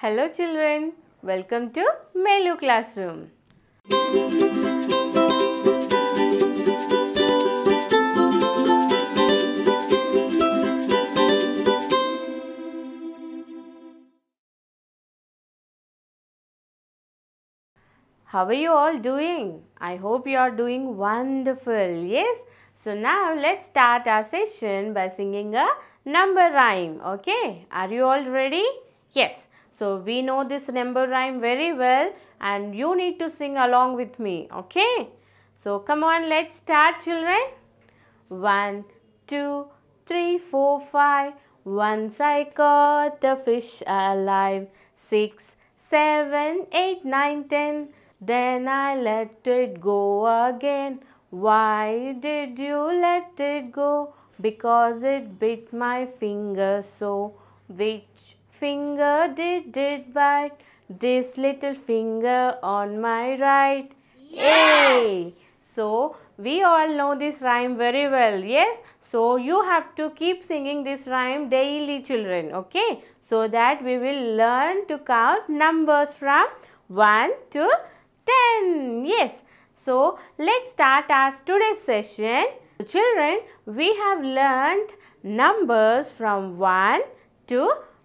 Hello children, welcome to Melu classroom. How are you all doing? I hope you are doing wonderful, yes? So now let's start our session by singing a number rhyme, okay? Are you all ready? Yes. So we know this number rhyme very well and you need to sing along with me. Okay. So come on let's start children. One, two, three, four, five. Once I caught a fish alive. Six, seven, eight, nine, ten. Then I let it go again. Why did you let it go? Because it bit my finger so. Which finger did it bite? This little finger on my right. Yes! Yay! So, we all know this rhyme very well, yes? So, you have to keep singing this rhyme daily children, okay? So that we will learn to count numbers from 1 to 10, yes? So, let's start our today's session. Children, we have learned numbers from 1 to 10.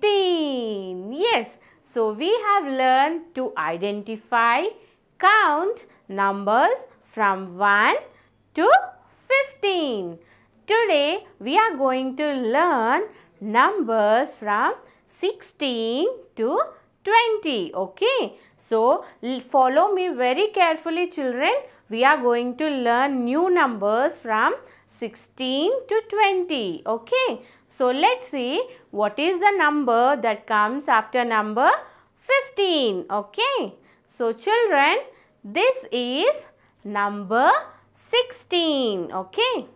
15. Yes, so we have learned to identify, count numbers from 1 to 15. Today we are going to learn numbers from 16 to 20. Okay, so follow me very carefully children. We are going to learn new numbers from 16 to 20. Okay, so let's see what is the number that comes after number 15. Okay. So children, this is number 16. Okay.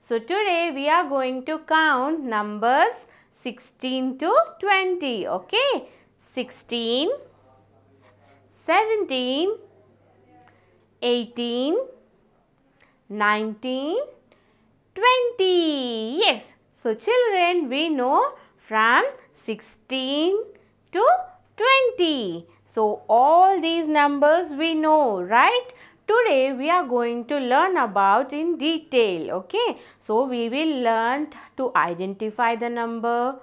So today we are going to count numbers 16 to 20. Okay. 16, 17, 18, 19, 20. Yes. So, children we know from 16 to 20. So, all these numbers we know, right? Today we are going to learn about in detail, okay? So, we will learn to identify the number,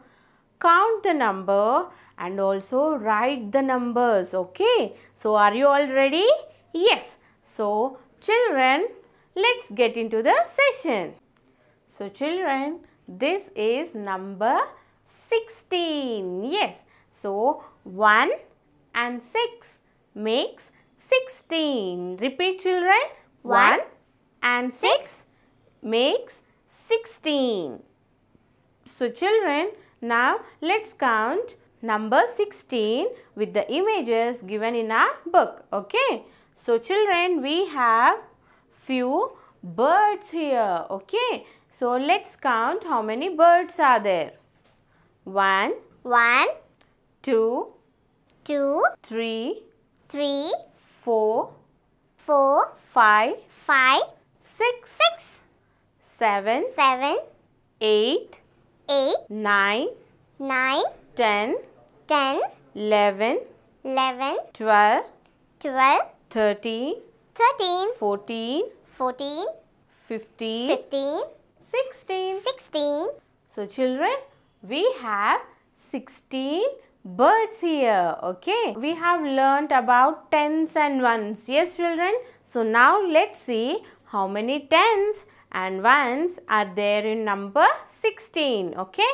count the number and also write the numbers, okay? So, are you all ready? Yes. So, children, let's get into the session. So, children, this is number 16. Yes. So, 1 and 6 makes 16. Repeat children. 1, and 6 makes 16. So, children, now let's count number 16 with the images given in our book. Okay. So, children, we have few birds here. Okay. So let's count how many birds are there. One, one, two, two, three, three, four, four, five, five, six, six, seven, seven, eight, eight, nine, nine, ten, ten, eleven, eleven, twelve, twelve, thirteen, thirteen, fourteen, fourteen, fifteen, fifteen. 16. 16. So children, we have 16 birds here. Okay. We have learnt about tens and ones. Yes children. So now let's see how many tens and ones are there in number 16. Okay.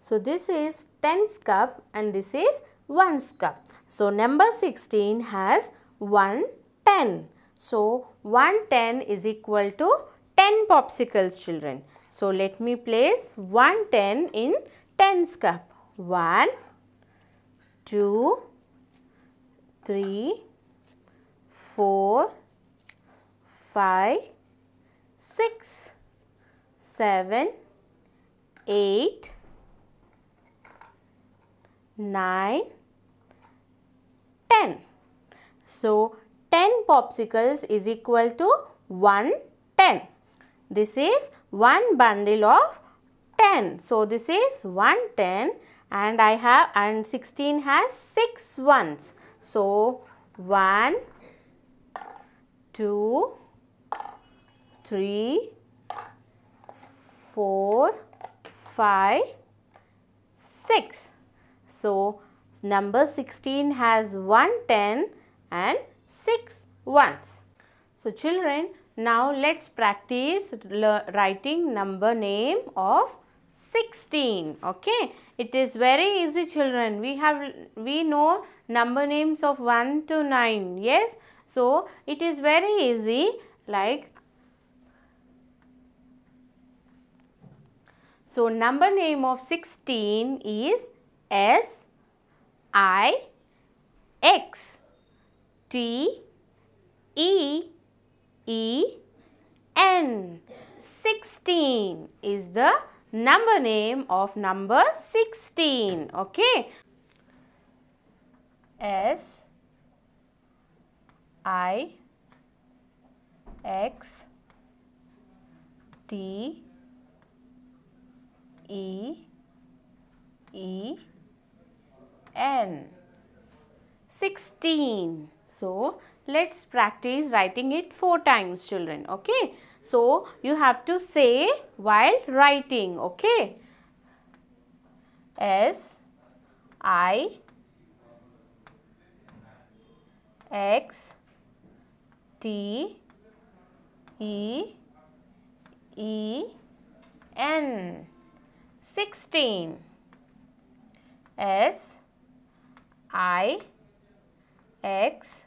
So this is tens cup and this is ones cup. So number 16 has 1 10. So 1 10 is equal to 10 popsicles children. So let me place one 10 in 10's cup. 1, 2, 3, 4, 5, 6, 7, 8, 9, 10. So 10 popsicles is equal to 1 10. This is one bundle of 10. So, this is 1 10 and I have and 16 has 6 ones. So, 1, 2, 3, 4, 5, 6. So, number 16 has 1 10 and 6 ones. So, children now let's practice writing number name of 16 okay it is very easy children we have we know number names of 1 to 9 yes so it is very easy like so number name of 16 is s i x t e E N. 16 is the number name of number 16. Okay. S I X T E E N 16. So, Let's practice writing it four times children. Okay. So, you have to say while writing. Okay. S I X T E E N 16 S I X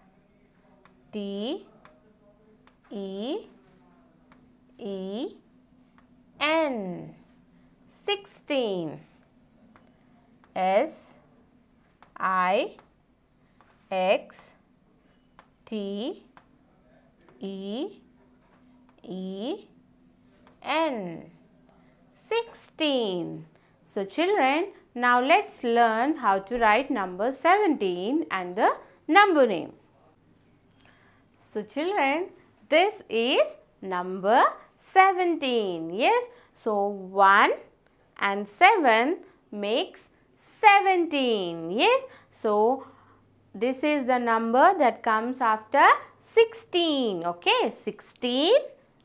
D E 16 S I X T E E N 16 so children now let's learn how to write number 17 and the number name so children, this is number 17. Yes, so 1 and 7 makes 17. Yes, so this is the number that comes after 16. Okay, 16,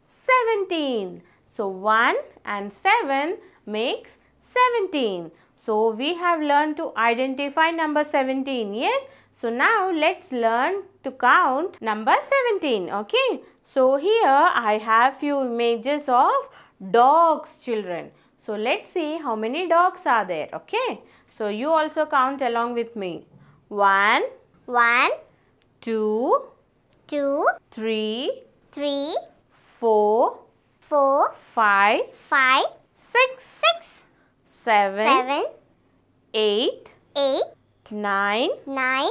17. So 1 and 7 makes 17. So we have learned to identify number 17. Yes, so now let's learn to count number 17. Okay. So here I have few images of dogs children. So let's see how many dogs are there. Okay. So you also count along with me. nine.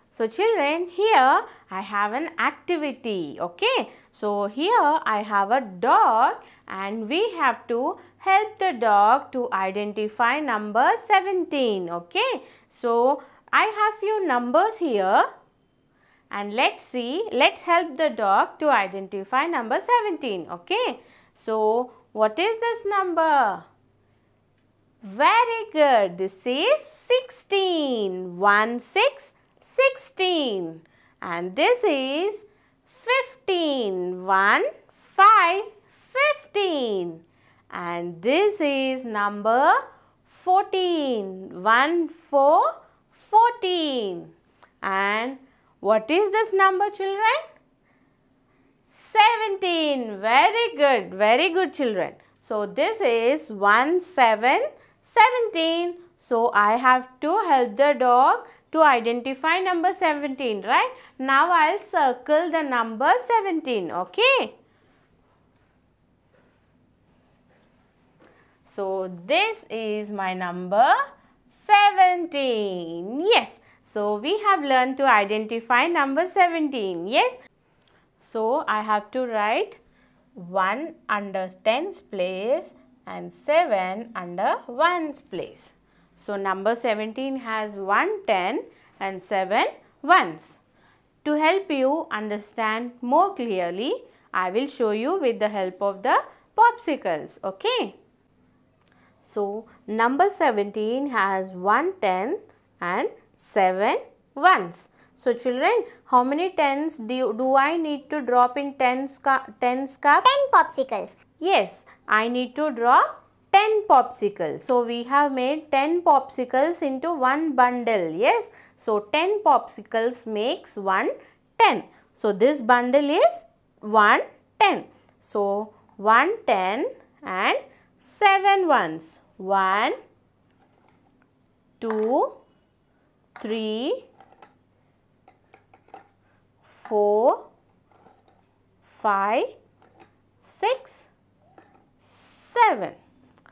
So children here I have an activity okay. So here I have a dog and we have to help the dog to identify number 17 okay. So I have few numbers here and let's see let's help the dog to identify number 17 okay. So what is this number? Very good. This is 16. 1 6 16 and this is 15. 1, 5, 15 and this is number 14. 1, 4, 14 and what is this number children? 17. Very good. Very good children. So this is 1, 7, 17. So I have to help the dog to identify number 17, right? Now I'll circle the number 17, okay? So this is my number 17, yes. So we have learned to identify number 17, yes. So I have to write 1 under 10's place and 7 under 1's place. So, number 17 has 1 10 and 7 ones. To help you understand more clearly, I will show you with the help of the popsicles. Okay. So, number 17 has 1 10 and 7 ones. So, children, how many tens do, you, do I need to drop in tens, tens 10 popsicles. Yes, I need to drop 10 popsicles. So, we have made 10 popsicles into one bundle. Yes. So, 10 popsicles makes 110. So, this bundle is 110. So, 110 and 7 ones. 1, 2, 3, 4, 5, 6, 7.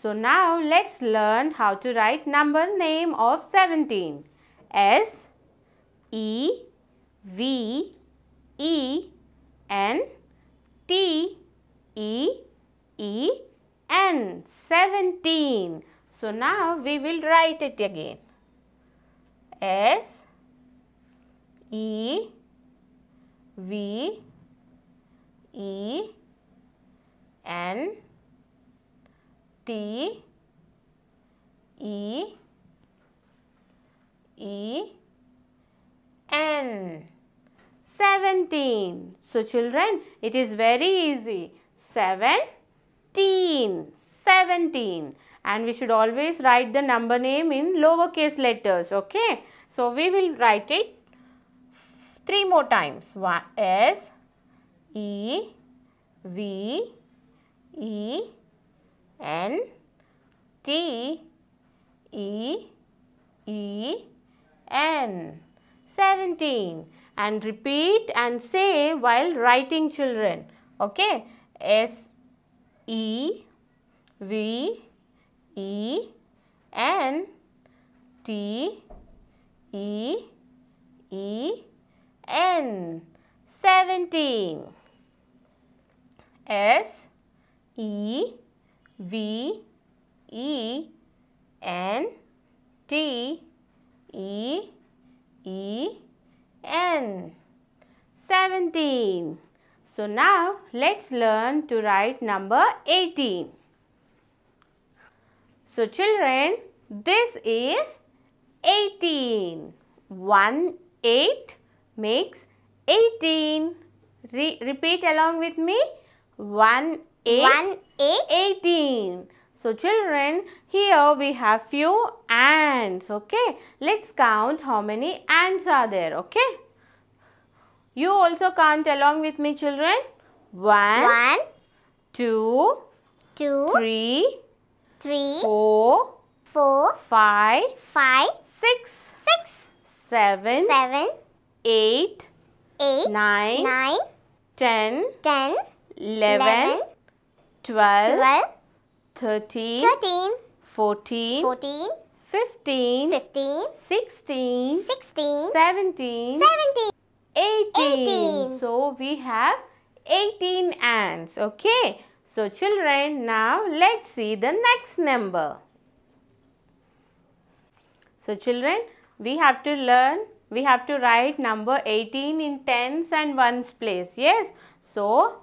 So now let's learn how to write number name of 17. S, E, V, E, N, T, E, E, N. 17. So now we will write it again. S, E, V, E, N. T E E N 17. So children it is very easy 17 17 and we should always write the number name in lowercase letters okay. So we will write it three more times One, S E V E N T E E N 17 and repeat and say while writing children okay S E V E N T E E N 17 S E V E N T E E N. 17. So now let's learn to write number 18. So children, this is 18. 1 8 makes 18. Re repeat along with me. 1 8. 1 18. So children, here we have few ants, okay? Let's count how many ants are there, okay? You also count along with me children. One, One two, two, three, three, four, four, five, five, six, six, seven, seven, eight, eight, nine, nine, ten, ten, eleven, eleven 12, 12 13, 13 14, 14 15, 15 16, 16 17, 17 18. 18. So we have 18 ants. Okay. So children, now let's see the next number. So children, we have to learn, we have to write number 18 in tens and ones place. Yes. So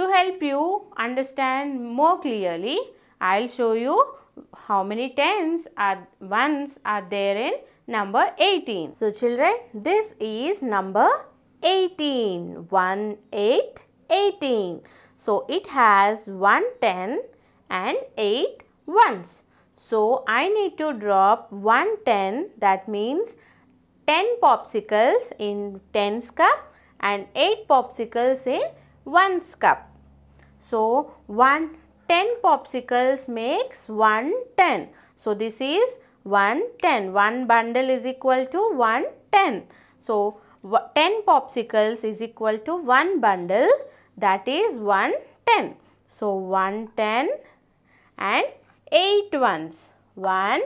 To help you understand more clearly, I will show you how many tens are ones are there in number 18. So children, this is number 18. 1, 8, 18. So it has 1 10 and 8 ones. So I need to drop 1 10 that means 10 popsicles in 10's cup and 8 popsicles in 1's cup. So, 1 10 popsicles makes 110. So, this is 110. One bundle is equal to 110. So, 10 popsicles is equal to 1 bundle that is 110. So, 110 and 8 ones. 1,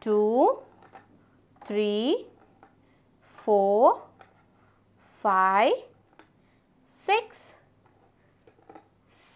2, 3, 4, 5, 6,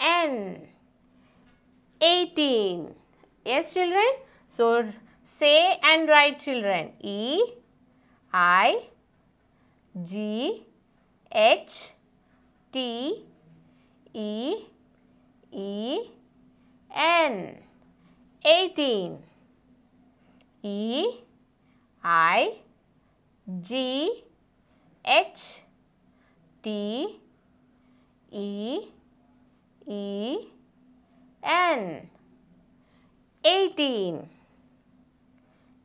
N. 18. Yes children? So say and write children. E, I, G, H, T, E, E, N. 18. E, I, G, H, T, E, N. E N 18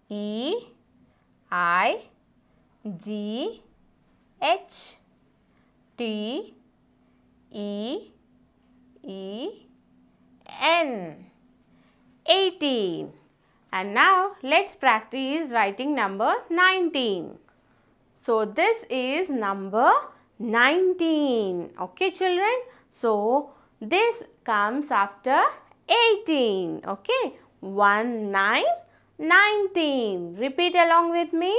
E I G H T E E N 18 and now let's practice writing number 19 so this is number 19 okay children so this comes after 18. Okay. 1, 9, 19. Repeat along with me.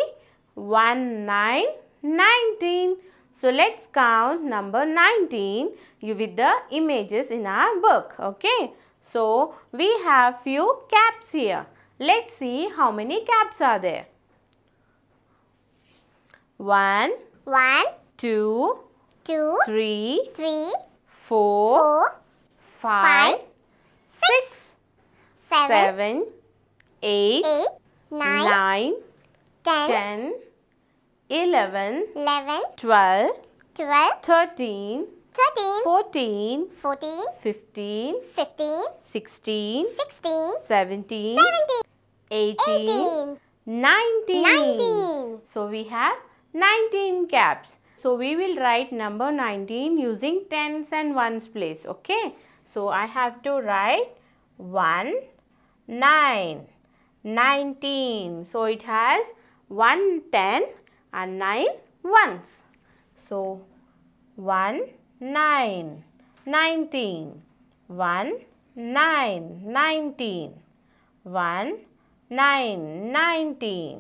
1, 9, 19. So let's count number 19 you with the images in our book. Okay. So we have few caps here. Let's see how many caps are there. One, one, two, two, three, three, four, four five, six, seven, seven eight, eight, nine, nine ten, ten, eleven, eleven, twelve, twelve, thirteen, 13 14 14 15 15 16 16 17 17 18, 18 19, 19 so we have 19 caps so we will write number 19 using tens and ones place. Okay. So I have to write 1, 9, 19. So it has 1 10 and 9 ones. So 1, 9, 19. 1, 9, 19. 1, 9, 19.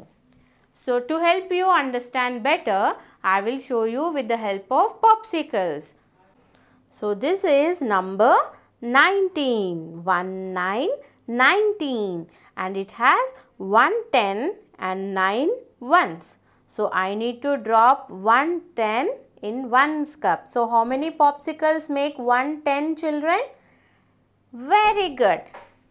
So to help you understand better, I will show you with the help of popsicles. So this is number 19. 1, 9, 19. And it has 1, 10 and 9 ones. So I need to drop 1, 10 in 1's cup. So how many popsicles make 1, 10 children? Very good.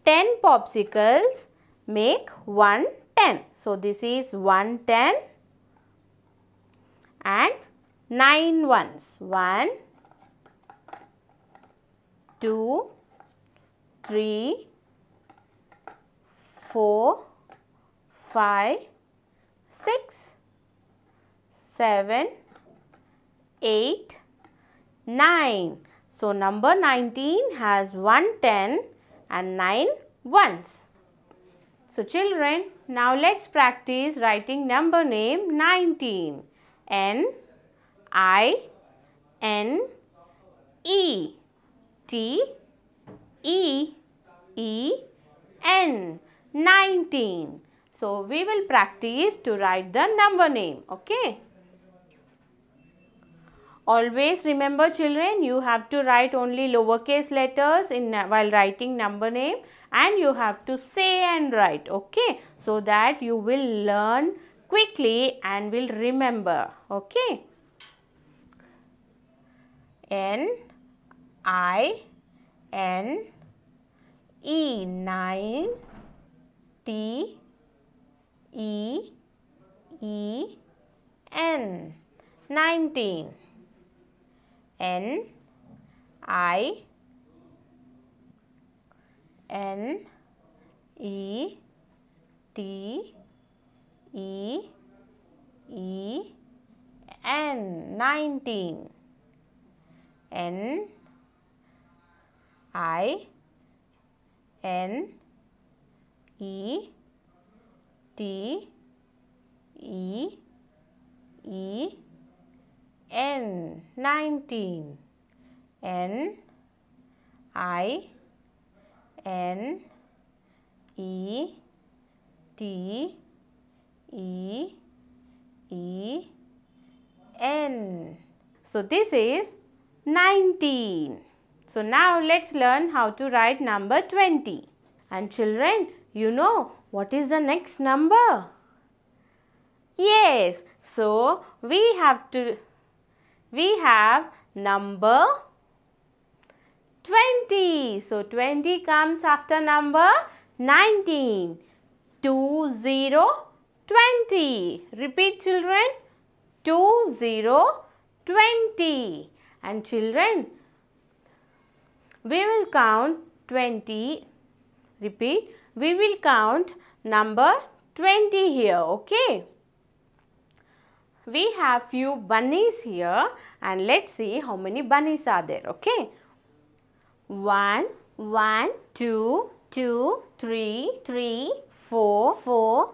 10 popsicles make 1, 10. So this is 1, 10 and 9 ones. 1, 2, 3, 4, 5, 6, 7, 8, 9. So, number 19 has 1 10 and 9 ones. So, children, now let's practice writing number name 19. N I N E T E E N 19. So we will practice to write the number name. Okay. Always remember children you have to write only lowercase letters in while writing number name and you have to say and write. Okay. So that you will learn quickly and we'll remember. Okay. N I N E 9 T E E N 19 N I N E T E E N 19 N I N E T E E N 19 N I N E T E E N. So this is 19. So now let's learn how to write number 20. And children, you know what is the next number? Yes. So we have to we have number 20. So 20 comes after number 19. 2 0 20. Repeat children. 2, 0, 20. And children, we will count 20. Repeat, we will count number 20 here, okay? We have few bunnies here and let's see how many bunnies are there, okay? 1, 1, 2, 2, 3, 3, 4, 4,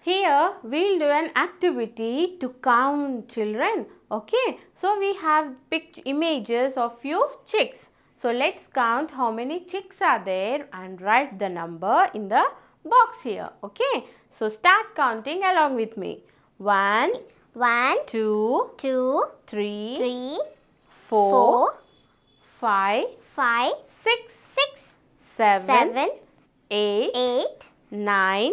Here we will do an activity to count children. Okay. So we have picked images of few chicks. So let's count how many chicks are there and write the number in the box here. Okay. So start counting along with me. One, one, two, two, three, three, four, four five, five, six, six, seven, seven eight, eight, nine,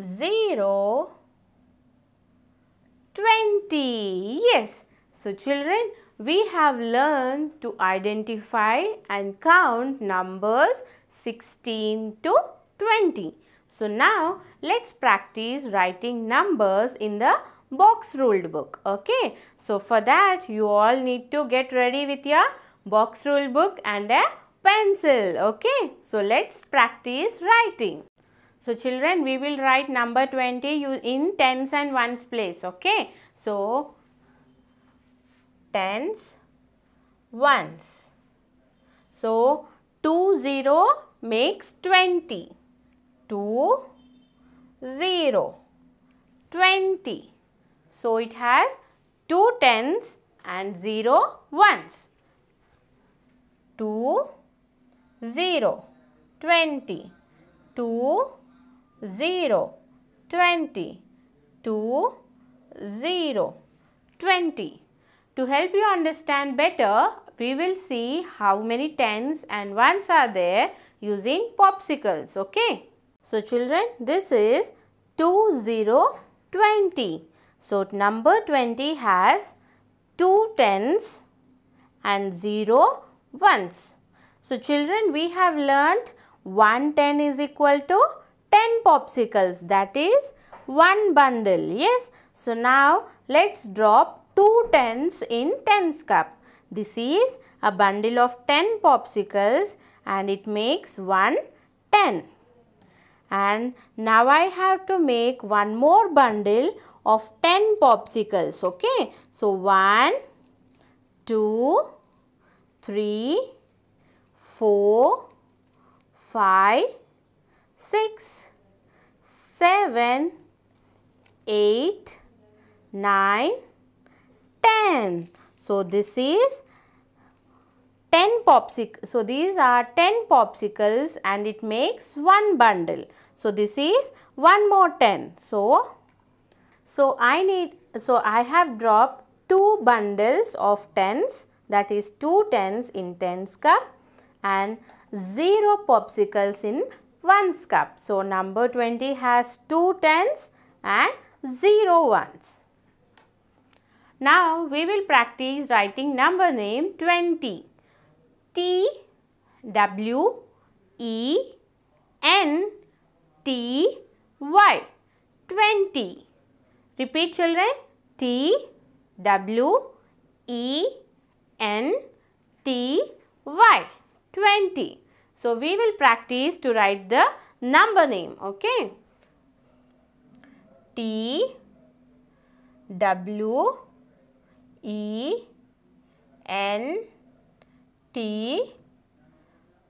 0, 20. Yes. So, children, we have learned to identify and count numbers 16 to 20. So, now let's practice writing numbers in the box ruled book. Okay. So, for that you all need to get ready with your box rule book and a pencil. Okay. So, let's practice writing. So children, we will write number 20 in tens and ones place, okay? So, tens, ones. So, 2 0 makes 20. 2 0 20. So, it has 2 tens and 0 ones. 2 0 20 2 0, 20, 2, 0, 20. To help you understand better, we will see how many tens and ones are there using popsicles, okay? So children, this is 2020. So number 20 has 2 tens and 0 ones. So children, we have learnt 1 ten is equal to 10 popsicles that is one bundle yes so now let's drop two tens in tens cup this is a bundle of 10 popsicles and it makes one 10 and now I have to make one more bundle of 10 popsicles okay so 1 2 3 4 5 6, 7, 8, 9, 10. So, this is 10 popsicles. So, these are 10 popsicles and it makes one bundle. So, this is one more 10. So, so I need, so I have dropped two bundles of 10s that is two 10s in 10s cup and 0 popsicles in ones cup. So number 20 has 2 tens and 0 ones. Now we will practice writing number name 20. T W E N T Y 20. Repeat children T W E N T Y 20. So, we will practice to write the number name. Okay. T W E N T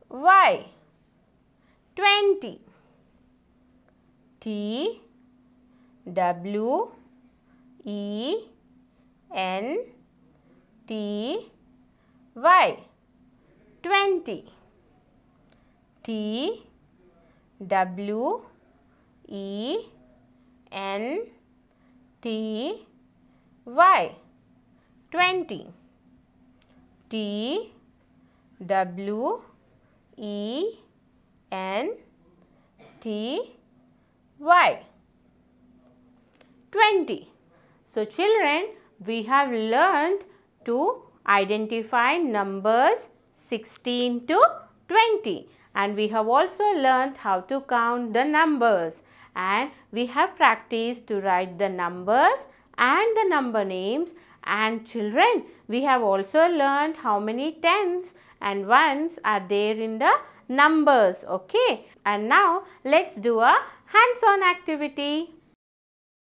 Y 20 T W E N T Y 20 T W E N T Y 20 T W E N T Y 20 so children, we have learned to identify numbers 16 to 20 and we have also learnt how to count the numbers and we have practiced to write the numbers and the number names and children we have also learned how many tens and ones are there in the numbers okay and now let's do a hands-on activity.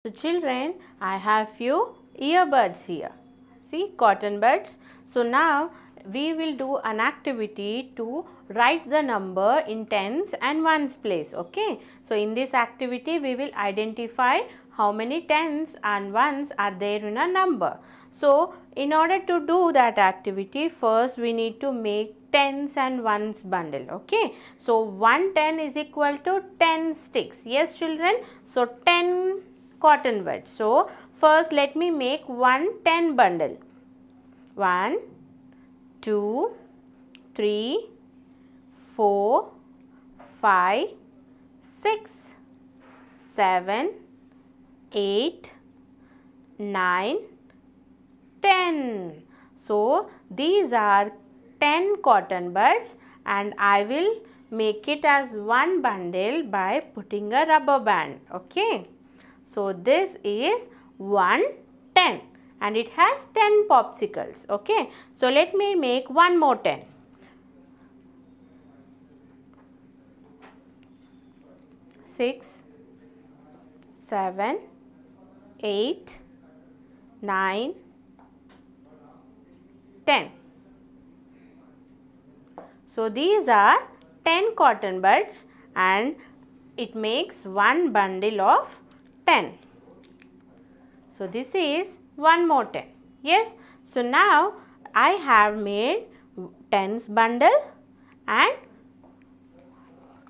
So children I have few earbuds here see cotton buds. So now we will do an activity to write the number in tens and ones place okay so in this activity we will identify how many tens and ones are there in a number so in order to do that activity first we need to make tens and ones bundle okay so one ten is equal to 10 sticks yes children so 10 cotton buds so first let me make one ten bundle One, two, three four, five, six, seven, eight, nine, ten. So, these are 10 cotton buds and I will make it as one bundle by putting a rubber band. Okay. So, this is 110 and it has 10 popsicles. Okay. So, let me make one more 10. 6, 7, 8, 9, 10. So, these are 10 cotton buds and it makes one bundle of 10. So, this is one more 10. Yes. So, now I have made 10's bundle and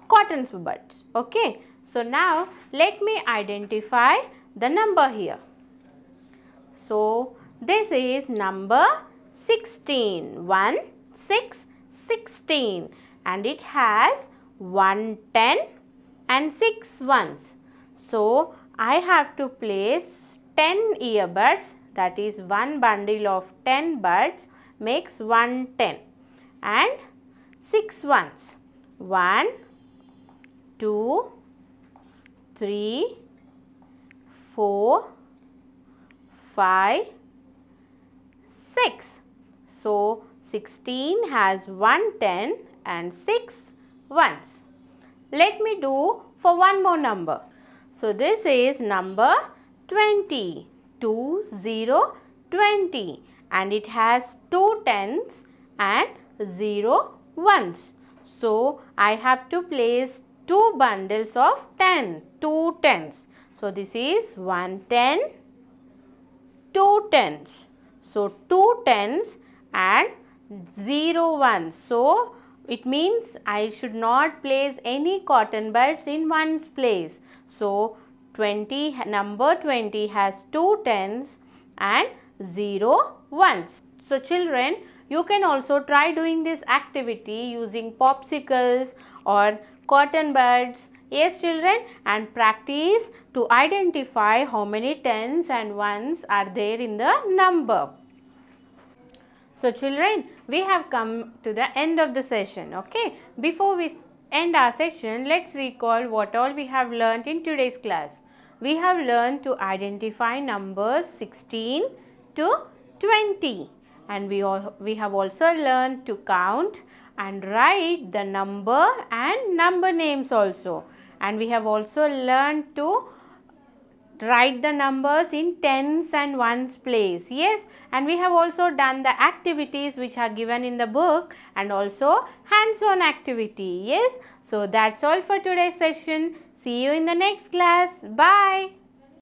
cotton buds. Okay. So now let me identify the number here. So this is number 16. 1, 6, 16 and it has 1, 10 and 6 ones. So I have to place 10 earbuds that is one bundle of 10 buds makes 110 and 6 ones. 1, 2, three, four, five, six. So, 16 has 1 10 and 6 ones. Let me do for one more number. So, this is number 20, 2 0 20 and it has 2 tens and 0 ones. So, I have to place two bundles of 10, two tens. So this is one ten, two tens. So two tens and 1. So it means I should not place any cotton buds in one's place. So 20 number 20 has two tens and zero ones. So children you can also try doing this activity using popsicles or cotton buds. Yes children and practice to identify how many tens and ones are there in the number. So children we have come to the end of the session okay. Before we end our session let's recall what all we have learnt in today's class. We have learnt to identify numbers 16 to 20 and we, all, we have also learned to count and write the number and number names also. And we have also learned to write the numbers in tens and ones place. Yes, and we have also done the activities which are given in the book and also hands-on activity. Yes, so that's all for today's session. See you in the next class. Bye.